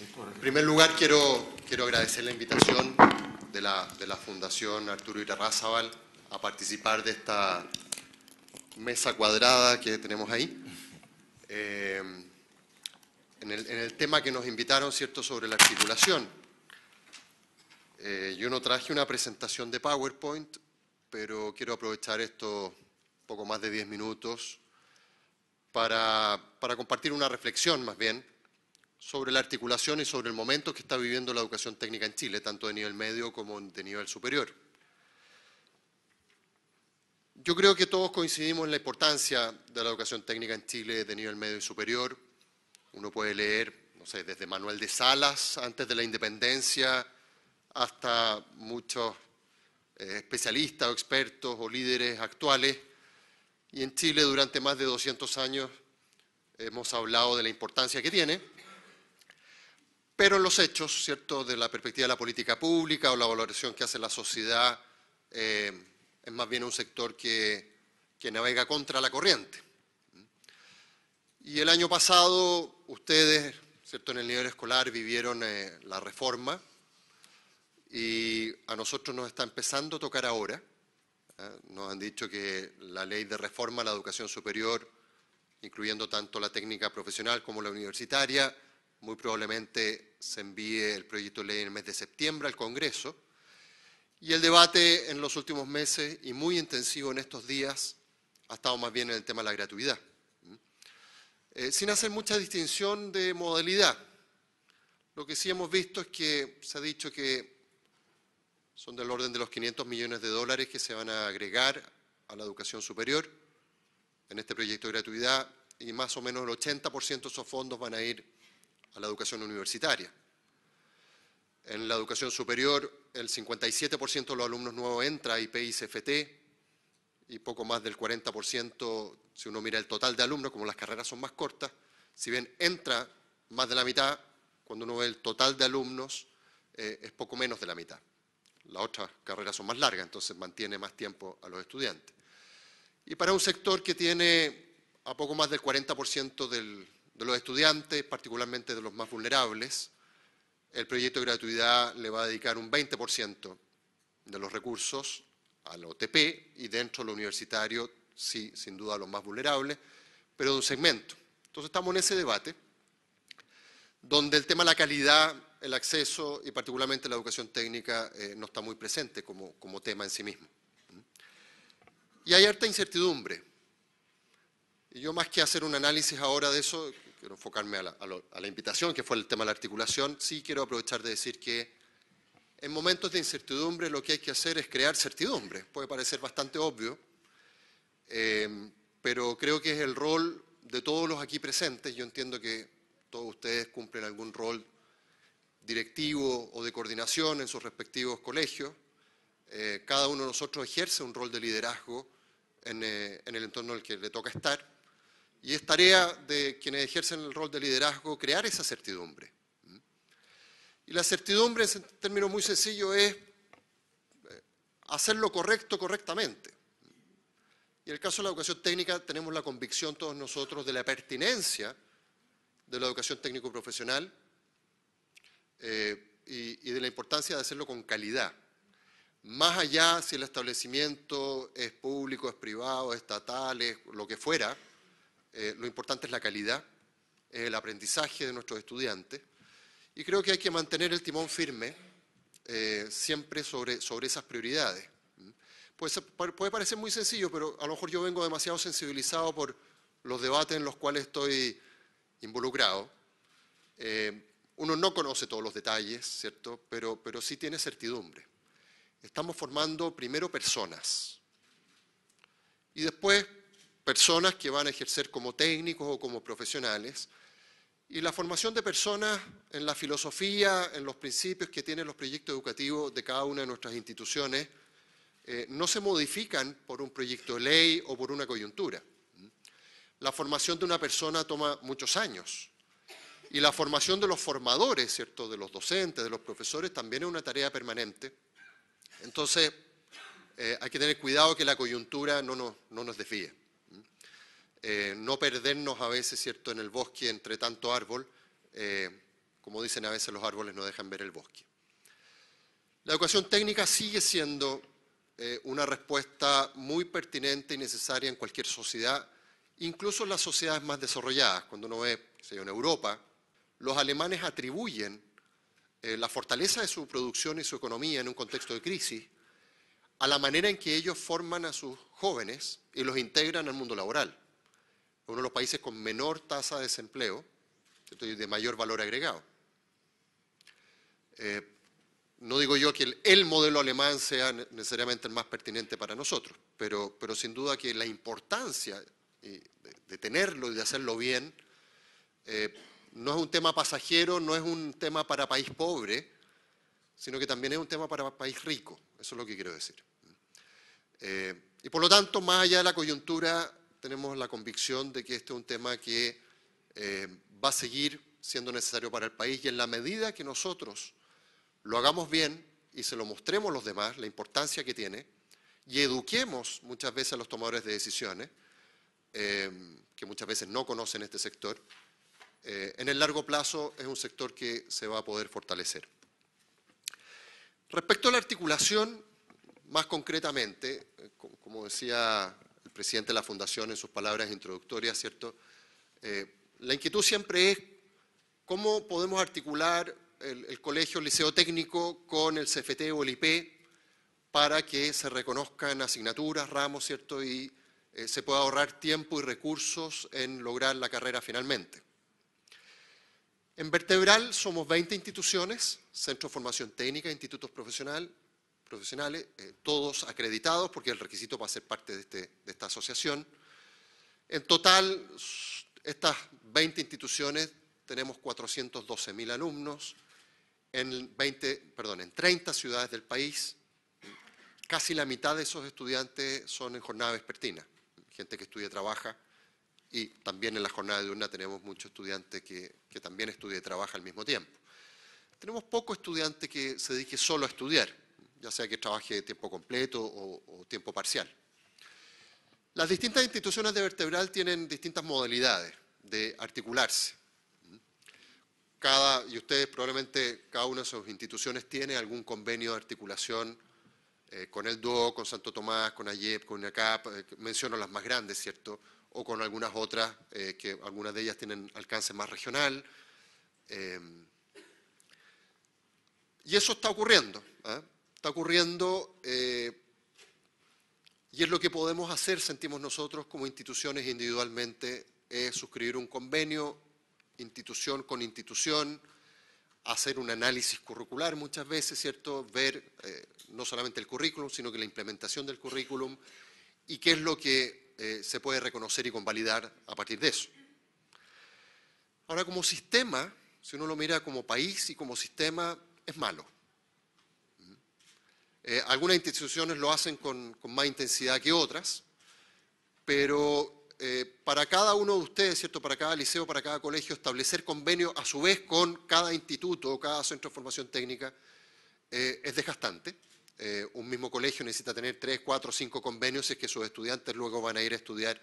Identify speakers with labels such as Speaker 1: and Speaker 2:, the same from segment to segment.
Speaker 1: En primer lugar, quiero, quiero agradecer la invitación de la, Fundación Arturo Irarrázaval a participar de esta mesa cuadrada que tenemos ahí. Eh, en, el, tema que nos invitaron, ¿cierto?, sobre la articulación. Eh, yo no traje una presentación de PowerPoint, pero quiero aprovechar estos poco más de 10 minutos para compartir una reflexión, más bien, sobre la articulación y sobre el momento que está viviendo la educación técnica en Chile, tanto de nivel medio como de nivel superior. Yo creo que todos coincidimos en la importancia de la educación técnica en Chile de nivel medio y superior. Uno puede leer, no sé, desde Manuel de Salas, antes de la independencia, hasta muchos eh, especialistas o expertos o líderes actuales. Y en Chile durante más de 200 años hemos hablado de la importancia que tiene pero los hechos, ¿cierto?, de la perspectiva de la política pública o la valoración que hace la sociedad, eh, es más bien un sector que, navega contra la corriente. Y el año pasado ustedes, ¿cierto?, en el nivel escolar vivieron eh, la reforma y a nosotros nos está empezando a tocar ahora. ¿eh? Nos han dicho que la ley de reforma a la educación superior, incluyendo tanto la técnica profesional como la universitaria, muy probablemente se envíe el proyecto de ley en el mes de septiembre al Congreso. Y el debate en los últimos meses y muy intensivo en estos días ha estado más bien en el tema de la gratuidad, ¿Mm? eh, sin hacer mucha distinción de modalidad. Lo que sí hemos visto es que se ha dicho que son del orden de los 500 millones de dólares que se van a agregar a la educación superior en este proyecto de gratuidad y más o menos el 80% de esos fondos van a ir a la educación universitaria. En la educación superior, el 57% de los alumnos nuevos entra a IPICFT y CFT y poco más del 40%, si uno mira el total de alumnos, como las carreras son más cortas, si bien entra más de la mitad, cuando uno ve el total de alumnos, eh, es poco menos de la mitad. Las otras carreras son más largas, entonces mantiene más tiempo a los estudiantes. Y para un sector que tiene a poco más del 40% del, de los estudiantes, particularmente de los más vulnerables. El proyecto de gratuidad le va a dedicar un 20% de los recursos al OTP y dentro de lo universitario, sí, sin duda a los más vulnerables, pero de un segmento. Entonces estamos en ese debate donde el tema de la calidad, el acceso y particularmente la educación técnica eh, no está muy presente como, como tema en sí mismo. Y hay harta incertidumbre. Y yo más que hacer un análisis ahora de eso, quiero enfocarme a la, invitación, que fue el tema de la articulación, sí quiero aprovechar de decir que en momentos de incertidumbre lo que hay que hacer es crear certidumbre. Puede parecer bastante obvio, eh, pero creo que es el rol de todos los aquí presentes. Yo entiendo que todos ustedes cumplen algún rol directivo o de coordinación en sus respectivos colegios. Eh, cada uno de nosotros ejerce un rol de liderazgo en eh, el entorno en el que le toca estar y es tarea de quienes ejercen el rol de liderazgo crear esa certidumbre. Y la certidumbre, en términos muy sencillos, es eh, hacer lo correcto correctamente. Y en el caso de la educación técnica tenemos la convicción todos nosotros de la pertinencia de la educación técnico-profesional eh, y, y de la importancia de hacerlo con calidad. Más allá si el establecimiento es público, es privado, es estatal, es lo que fuera, eh, lo importante es la calidad, el aprendizaje de nuestros estudiantes. Y creo que hay que mantener el timón firme eh, siempre sobre, sobre esas prioridades. Puede, puede parecer muy sencillo, pero a lo mejor yo vengo demasiado sensibilizado por los debates en los cuales estoy involucrado. Eh, uno no conoce todos los detalles, ¿cierto? Pero, pero sí tiene certidumbre. Estamos formando primero personas y después personas que van a ejercer como técnicos o como profesionales. Y la formación de personas en la filosofía, en los principios que tienen los proyectos educativos de cada una de nuestras instituciones, eh, no se modifican por un proyecto de ley o por una coyuntura. La formación de una persona toma muchos años. Y la formación de los formadores, ¿cierto? De los docentes, de los profesores, también es una tarea permanente. Entonces, eh, hay que tener cuidado que la coyuntura no nos, no nos desvíe. Eh, no perdernos a veces, ¿cierto?, en el bosque entre tanto árbol. Eh, como dicen a veces los árboles no dejan ver el bosque. La educación técnica sigue siendo eh, una respuesta muy pertinente y necesaria en cualquier sociedad, incluso en las sociedades más desarrolladas. Cuando uno ve, en Europa, los alemanes atribuyen la fortaleza de su producción y su economía en un contexto de crisis a la manera en que ellos forman a sus jóvenes y los integran al mundo laboral uno de los países con menor tasa de desempleo de mayor valor agregado. Eh, no digo yo que el, modelo alemán sea necesariamente el más pertinente para nosotros, pero, pero sin duda que la importancia eh, de, tenerlo y de hacerlo bien eh, no es un tema pasajero, no es un tema para país pobre, sino que también es un tema para país rico, eso es lo que quiero decir. y por lo tanto, más allá de la coyuntura tenemos la convicción de que este es un tema que eh, va a seguir siendo necesario para el país y en la medida que nosotros lo hagamos bien y se lo mostremos a los demás, la importancia que tiene, y eduquemos muchas veces a los tomadores de decisiones, eh, que muchas veces no conocen este sector, eh, en el largo plazo es un sector que se va a poder fortalecer. Respecto a la articulación, más concretamente, como decía presidente de la Fundación en sus palabras introductorias, ¿cierto? Eh, la inquietud siempre es cómo podemos articular el, colegio, el liceo técnico con el CFT o el IP para que se reconozcan asignaturas, ramos, ¿cierto? Y eh, se pueda ahorrar tiempo y recursos en lograr la carrera finalmente. En Vertebral somos 20 instituciones, Centro de Formación Técnica, Institutos Profesional, profesionales, eh, todos acreditados, porque el requisito para ser parte de, este, de esta asociación. En total, estas 20 instituciones tenemos 412.000 alumnos en, 20, perdón, en 30 ciudades del país. Casi la mitad de esos estudiantes son en jornada vespertina, gente que estudia y trabaja, y también en la jornada diurna tenemos muchos estudiantes que, que también estudia y trabaja al mismo tiempo. Tenemos pocos estudiantes que se dedique solo a estudiar ya sea que trabaje de tiempo completo o, tiempo parcial. Las distintas instituciones de vertebral tienen distintas modalidades de articularse. Cada, y ustedes probablemente, cada una de sus instituciones tiene algún convenio de articulación eh, con el DUO, con Santo Tomás, con AYEP, con UNACAP, eh, menciono las más grandes, ¿cierto? O con algunas otras, eh, que algunas de ellas tienen alcance más regional. y eso está ocurriendo. ¿ah? está ocurriendo eh, y es lo que podemos hacer, sentimos nosotros como instituciones individualmente, es suscribir un convenio, institución con institución, hacer un análisis curricular muchas veces, ¿cierto? Ver eh, no solamente el currículum, sino que la implementación del currículum y qué es lo que eh, se puede reconocer y convalidar a partir de eso. Ahora, como sistema, si uno lo mira como país y como sistema, es malo. Eh, algunas instituciones lo hacen con, más intensidad que otras, pero eh, para cada uno de ustedes, ¿cierto? para cada liceo, para cada colegio, establecer convenios a su vez con cada instituto o cada centro de formación técnica eh, es desgastante. un mismo colegio necesita tener tres, cuatro, cinco convenios si es que sus estudiantes luego van a ir a estudiar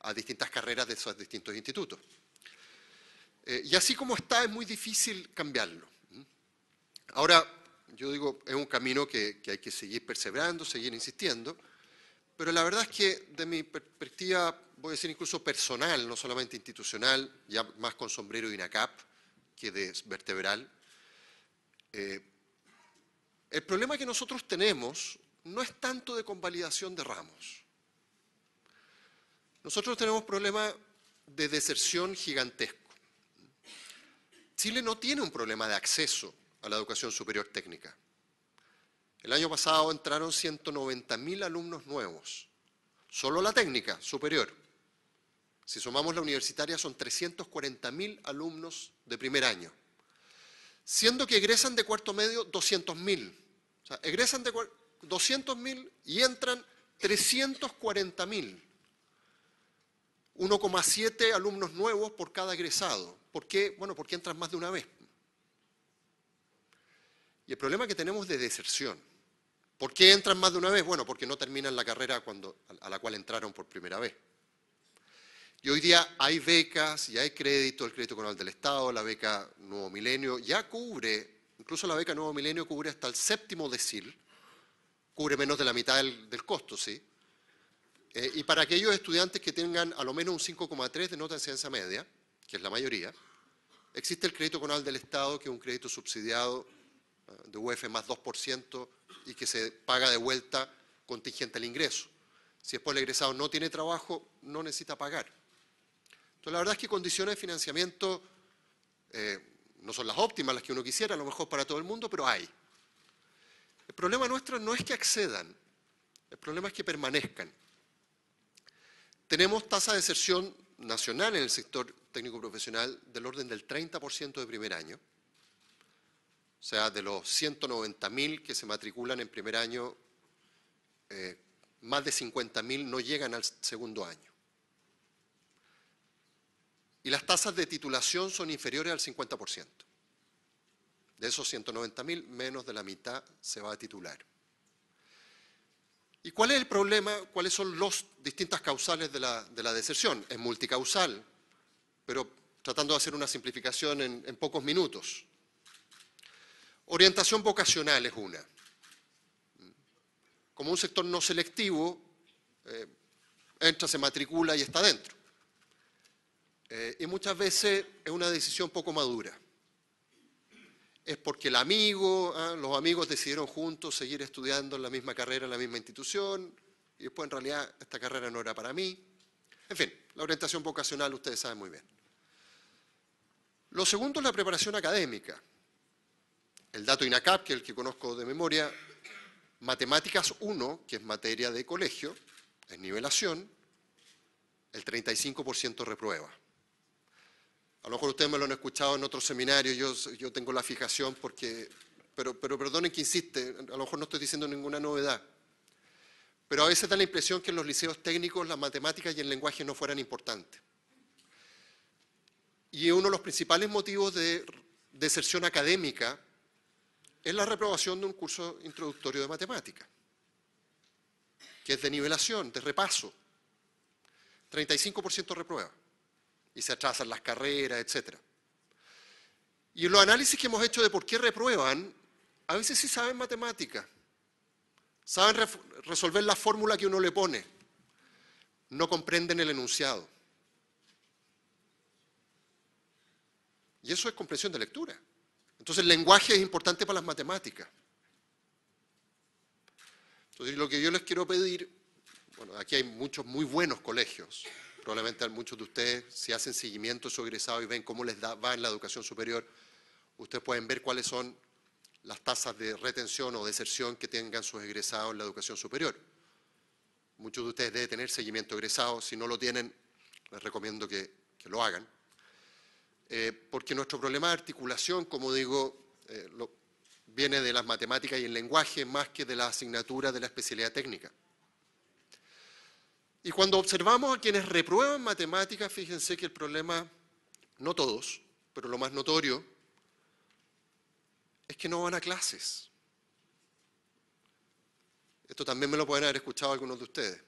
Speaker 1: a distintas carreras de esos distintos institutos. y así como está, es muy difícil cambiarlo. Ahora, yo digo, es un camino que, hay que seguir perseverando, seguir insistiendo, pero la verdad es que de mi perspectiva, voy a decir incluso personal, no solamente institucional, ya más con sombrero de INACAP que de vertebral, eh, el problema que nosotros tenemos no es tanto de convalidación de ramos. Nosotros tenemos problemas de deserción gigantesco. Chile no tiene un problema de acceso a la educación superior técnica. El año pasado entraron 190.000 alumnos nuevos, solo la técnica superior. Si sumamos la universitaria son 340.000 alumnos de primer año, siendo que egresan de cuarto medio 200.000. O sea, egresan de 200.000 y entran 340.000. 1,7 alumnos nuevos por cada egresado. ¿Por qué? Bueno, porque entran más de una vez el problema que tenemos de deserción. ¿Por qué entran más de una vez? Bueno, porque no terminan la carrera a la cual entraron por primera vez. Y hoy día hay becas ya hay crédito, el crédito conal del Estado, la beca Nuevo Milenio, ya cubre, incluso la beca Nuevo Milenio cubre hasta el séptimo decil, cubre menos de la mitad del, costo, ¿sí? Eh, y para aquellos estudiantes que tengan a lo menos un 5,3 de nota en ciencia media, que es la mayoría, existe el crédito conal del Estado, que es un crédito subsidiado de UF más 2% y que se paga de vuelta contingente al ingreso. Si después el egresado no tiene trabajo, no necesita pagar. Entonces, la verdad es que condiciones de financiamiento eh, no son las óptimas, las que uno quisiera, a lo mejor para todo el mundo, pero hay. El problema nuestro no es que accedan, el problema es que permanezcan. Tenemos tasa de exerción nacional en el sector técnico profesional del orden del 30% de primer año. O sea, de los 190.000 que se matriculan en primer año, eh, más de 50.000 no llegan al segundo año. Y las tasas de titulación son inferiores al 50%. De esos 190.000, menos de la mitad se va a titular. ¿Y cuál es el problema? ¿Cuáles son las distintas causales de la, deserción? Es multicausal, pero tratando de hacer una simplificación en pocos minutos. Orientación vocacional es una. Como un sector no selectivo, eh, entra, se matricula y está dentro. Eh, y muchas veces es una decisión poco madura. Es porque el amigo, ah, los amigos decidieron juntos seguir estudiando en la misma carrera, en la misma institución, y después en realidad esta carrera no era para mí. En fin, la orientación vocacional ustedes saben muy bien. Lo segundo es la preparación académica el dato INACAP, que es el que conozco de memoria, matemáticas 1, que es materia de colegio, es nivelación, el 35% reprueba. A lo mejor ustedes me lo han escuchado en otros seminarios, yo, tengo la fijación porque, pero, pero perdonen que insiste, a lo mejor no estoy diciendo ninguna novedad, pero a veces da la impresión que en los liceos técnicos las matemáticas y el lenguaje no fueran importantes. Y uno de los principales motivos de deserción académica es la reprobación de un curso introductorio de matemática, que es de nivelación, de repaso. 35% reprueba y se atrasan las carreras, etc. Y los análisis que hemos hecho de por qué reprueban, a veces sí saben matemática, saben resolver la fórmula que uno le pone, no comprenden el enunciado. Y eso es comprensión de lectura. Entonces el lenguaje es importante para las matemáticas. Entonces lo que yo les quiero pedir, bueno, aquí hay muchos muy buenos colegios, probablemente muchos de ustedes, si hacen seguimiento a su egresado y ven cómo les va en la educación superior, ustedes pueden ver cuáles son las tasas de retención o deserción que tengan sus egresados en la educación superior. Muchos de ustedes deben tener seguimiento egresado, si no lo tienen, les recomiendo que lo hagan. Eh, porque nuestro problema de articulación, como digo, eh, viene de las matemáticas y el lenguaje más que de la asignatura de la especialidad técnica. Y cuando observamos a quienes reprueban matemáticas, fíjense que el problema, no todos, pero lo más notorio, es que no van a clases. Esto también me lo pueden haber escuchado algunos de ustedes.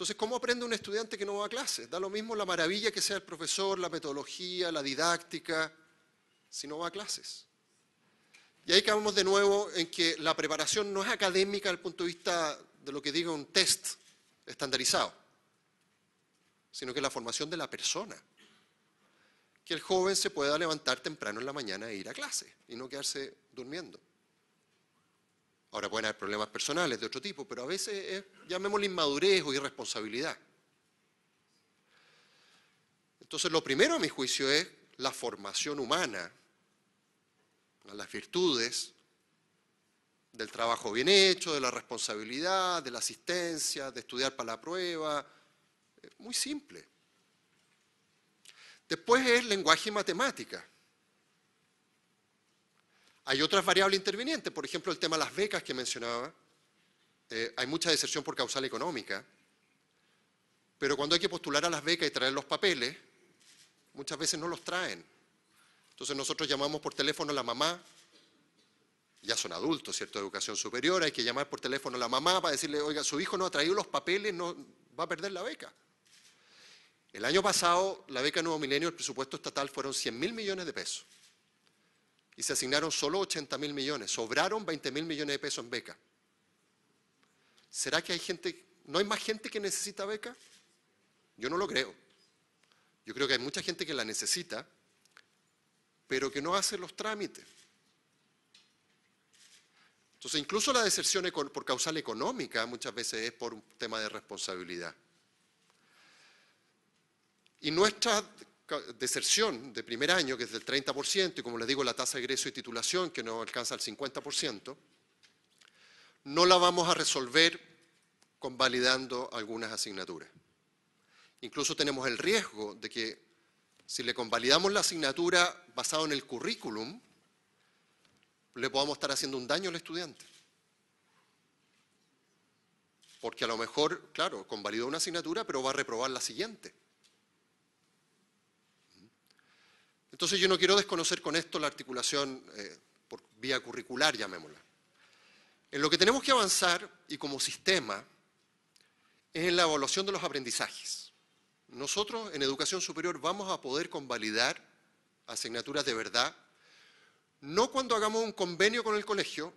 Speaker 1: Entonces, ¿cómo aprende un estudiante que no va a clases? Da lo mismo la maravilla que sea el profesor, la metodología, la didáctica, si no va a clases. Y ahí acabamos de nuevo en que la preparación no es académica desde el punto de vista de lo que diga un test estandarizado, sino que es la formación de la persona. Que el joven se pueda levantar temprano en la mañana e ir a clase y no quedarse durmiendo. Ahora pueden haber problemas personales de otro tipo, pero a veces es, llamémosle inmadurez o irresponsabilidad. Entonces, lo primero a mi juicio es la formación humana, las virtudes del trabajo bien hecho, de la responsabilidad, de la asistencia, de estudiar para la prueba. muy simple. Después es lenguaje y matemática. Hay otras variables intervinientes, por ejemplo, el tema de las becas que mencionaba. Eh, hay mucha deserción por causal económica, pero cuando hay que postular a las becas y traer los papeles, muchas veces no los traen. Entonces nosotros llamamos por teléfono a la mamá, ya son adultos, ¿cierto? De educación superior, hay que llamar por teléfono a la mamá para decirle, oiga, su hijo no ha traído los papeles, no va a perder la beca. El año pasado, la beca Nuevo Milenio, el presupuesto estatal fueron 100 mil millones de pesos y se asignaron solo 80 mil millones, sobraron 20 mil millones de pesos en beca. ¿Será que hay gente, no hay más gente que necesita beca? Yo no lo creo. Yo creo que hay mucha gente que la necesita, pero que no hace los trámites. Entonces, incluso la deserción por causal económica muchas veces es por un tema de responsabilidad. Y nuestra deserción de primer año, que es del 30%, y como les digo, la tasa de egreso y titulación, que no alcanza el 50%, no la vamos a resolver convalidando algunas asignaturas. Incluso tenemos el riesgo de que si le convalidamos la asignatura basado en el currículum, le podamos estar haciendo un daño al estudiante. Porque a lo mejor, claro, convalidó una asignatura, pero va a reprobar la siguiente. Entonces yo no quiero desconocer con esto la articulación eh, por vía curricular, llamémosla. En lo que tenemos que avanzar, y como sistema, es en la evaluación de los aprendizajes. Nosotros en educación superior vamos a poder convalidar asignaturas de verdad, no cuando hagamos un convenio con el colegio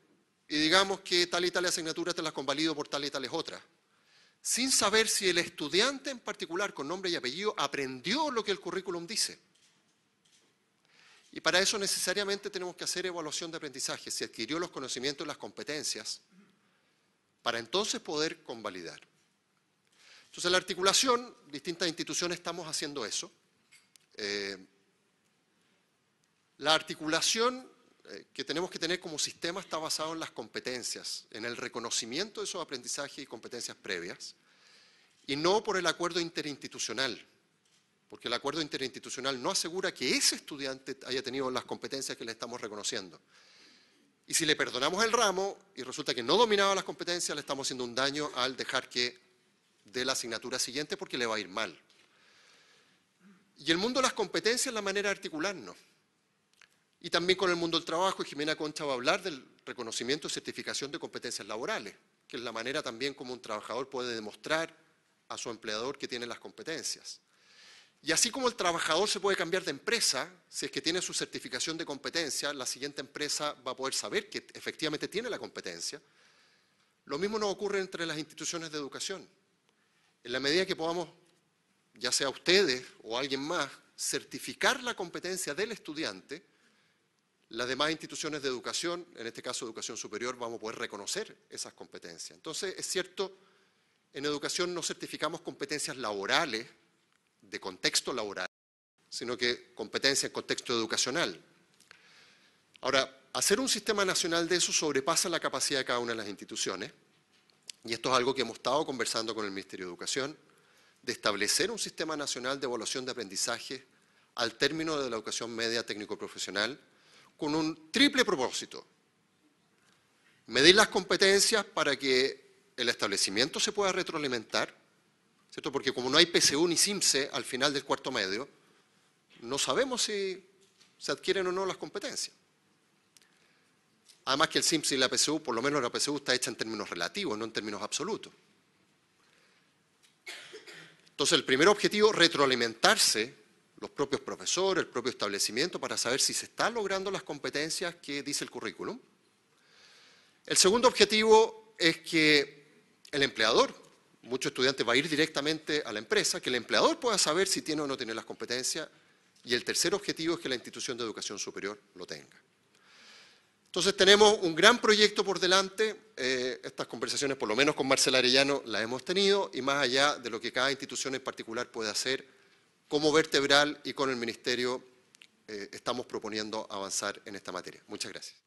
Speaker 1: y digamos que tal y tal asignatura te las convalido por tal y tales otras, sin saber si el estudiante en particular con nombre y apellido aprendió lo que el currículum dice. Y para eso necesariamente tenemos que hacer evaluación de aprendizaje, si adquirió los conocimientos y las competencias, para entonces poder convalidar. Entonces, la articulación, distintas instituciones estamos haciendo eso. Eh, la articulación eh, que tenemos que tener como sistema está basada en las competencias, en el reconocimiento de esos aprendizajes y competencias previas, y no por el acuerdo interinstitucional, porque el acuerdo interinstitucional no asegura que ese estudiante haya tenido las competencias que le estamos reconociendo. Y si le perdonamos el ramo y resulta que no dominaba las competencias, le estamos haciendo un daño al dejar que dé la asignatura siguiente porque le va a ir mal. Y el mundo de las competencias es la manera de articularnos. Y también con el mundo del trabajo, Jimena Concha va a hablar del reconocimiento y certificación de competencias laborales, que es la manera también como un trabajador puede demostrar a su empleador que tiene las competencias. Y así como el trabajador se puede cambiar de empresa, si es que tiene su certificación de competencia, la siguiente empresa va a poder saber que efectivamente tiene la competencia. Lo mismo nos ocurre entre las instituciones de educación. En la medida que podamos, ya sea ustedes o alguien más, certificar la competencia del estudiante, las demás instituciones de educación, en este caso educación superior, vamos a poder reconocer esas competencias. Entonces, es cierto, en educación no certificamos competencias laborales, de contexto laboral, sino que competencia en contexto educacional. Ahora, hacer un sistema nacional de eso sobrepasa la capacidad de cada una de las instituciones, y esto es algo que hemos estado conversando con el Ministerio de Educación, de establecer un sistema nacional de evaluación de aprendizaje al término de la educación media técnico-profesional con un triple propósito. Medir las competencias para que el establecimiento se pueda retroalimentar, porque como no hay PSU ni SIMSE al final del cuarto medio, no sabemos si se adquieren o no las competencias. Además que el SIMSE y la PSU, por lo menos la PSU está hecha en términos relativos, no en términos absolutos. Entonces, el primer objetivo, es retroalimentarse los propios profesores, el propio establecimiento, para saber si se están logrando las competencias que dice el currículum. El segundo objetivo es que el empleador muchos estudiantes va a ir directamente a la empresa, que el empleador pueda saber si tiene o no tiene las competencias, y el tercer objetivo es que la institución de educación superior lo tenga. Entonces tenemos un gran proyecto por delante, eh, estas conversaciones por lo menos con Marcela Arellano las hemos tenido, y más allá de lo que cada institución en particular puede hacer, como vertebral y con el Ministerio eh, estamos proponiendo avanzar en esta materia. Muchas gracias.